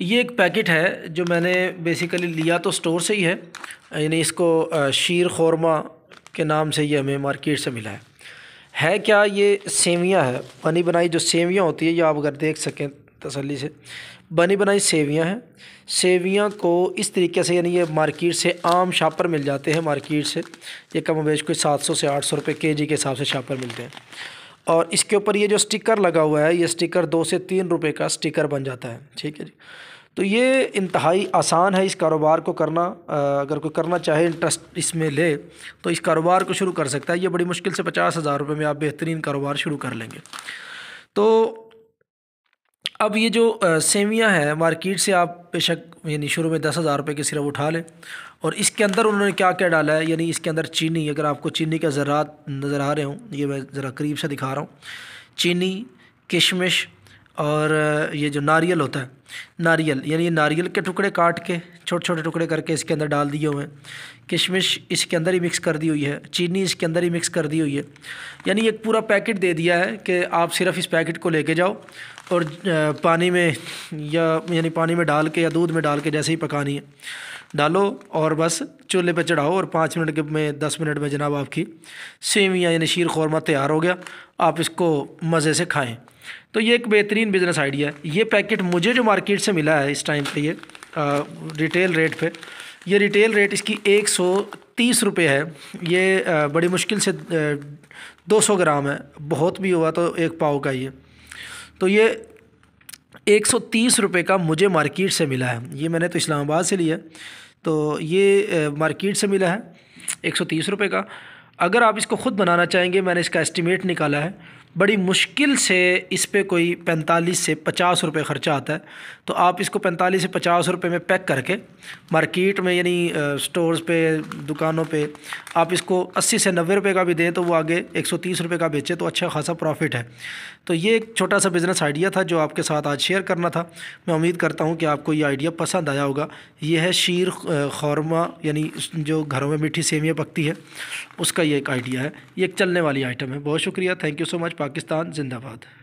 ये एक पैकेट है जो मैंने बेसिकली लिया तो स्टोर से ही है यानी इसको शीर खोरमा के नाम से ये हमें मार्केट से मिला है है क्या ये सेवियाँ है बनी बनाई जो सेवियाँ होती है ये आप अगर देख सकें तसल्ली से बनी बनाई सेवियाँ हैं सेवियाँ को इस तरीके से यानी ये मार्केट से आम शापर मिल जाते हैं मार्केट से ये कम बेच कोई सात सौ से आठ सौ रुपये के जी के हिसाब से शापर मिलते हैं और इसके ऊपर ये जो स्टिकर लगा हुआ है ये स्टिकर दो से तीन रुपए का स्टिकर बन जाता है ठीक है जी तो ये इंतहाई आसान है इस कारोबार को करना अगर कोई करना चाहे इंटरेस्ट इसमें ले तो इस कारोबार को शुरू कर सकता है ये बड़ी मुश्किल से पचास हज़ार रुपये में आप बेहतरीन कारोबार शुरू कर लेंगे तो अब ये जो सेवियाँ हैं मार्केट से आप बेशक यानी शुरू में दस हज़ार रुपये के सिर्फ उठा लें और इसके अंदर उन्होंने क्या क्या डाला है यानी इसके अंदर चीनी अगर आपको चीनी का ज़रात नज़र आ रहे हों ये मैं ज़रा करीब से दिखा रहा हूँ चीनी किशमिश और ये जो नारियल होता है नारियल यानी नारियल के टुकड़े काट के छोटे छोटे टुकड़े करके इसके अंदर डाल दिए हुए हैं किशमिश इसके अंदर ही मिक्स कर दी हुई है चीनी इसके अंदर ही मिक्स कर दी हुई है यानी एक पूरा पैकेट दे दिया है कि आप सिर्फ इस पैकेट को लेके जाओ और पानी में या यानी पानी में डाल के या दूध में डाल के जैसे ही पकानी है डालो और बस चूल्हे पर चढ़ाओ और पाँच मिनट के में दस मिनट में जनाब आपकी सेवियाँ यानी शीर ख़ौरमा तैयार हो गया आप इसको मज़े से खाएँ तो ये एक बेहतरीन बिज़नेस आइडिया है ये पैकेट मुझे जो मार्केट मार्केट से मिला है इस टाइम पे ये आ, रिटेल रेट पे ये रिटेल रेट इसकी एक सौ तीस रुपये है ये आ, बड़ी मुश्किल से दो सौ ग्राम है बहुत भी हुआ तो एक पाव का ये तो ये एक सौ तीस रुपये का मुझे मार्केट से मिला है ये मैंने तो इस्लामाबाद से लिया तो ये मार्केट से मिला है एक सौ तीस रुपये का अगर आप इसको ख़ुद बनाना चाहेंगे मैंने इसका एस्टिमेट निकाला है बड़ी मुश्किल से इस पर कोई पैंतालीस से पचास रुपये ख़र्चा आता है तो आप इसको पैंतालीस से पचास रुपये में पैक करके मार्केट में यानी स्टोर्स पे दुकानों पे आप इसको अस्सी से नब्बे रुपये का भी दें तो वो आगे एक सौ तीस रुपये का बेचें तो अच्छा खासा प्रॉफिट है तो ये एक छोटा सा बिज़नेस आइडिया था जो आपके साथ आज शेयर करना था मैं उम्मीद करता हूँ कि आपको ये आइडिया पसंद आया होगा ये है शीर खौरमा यानी जो घरों में मीठी सेवियाँ पकती है उसका ये एक आइडिया है ये एक चलने वाली आइटम है बहुत शुक्रिया thank you so much Pakistan जिंदाबाद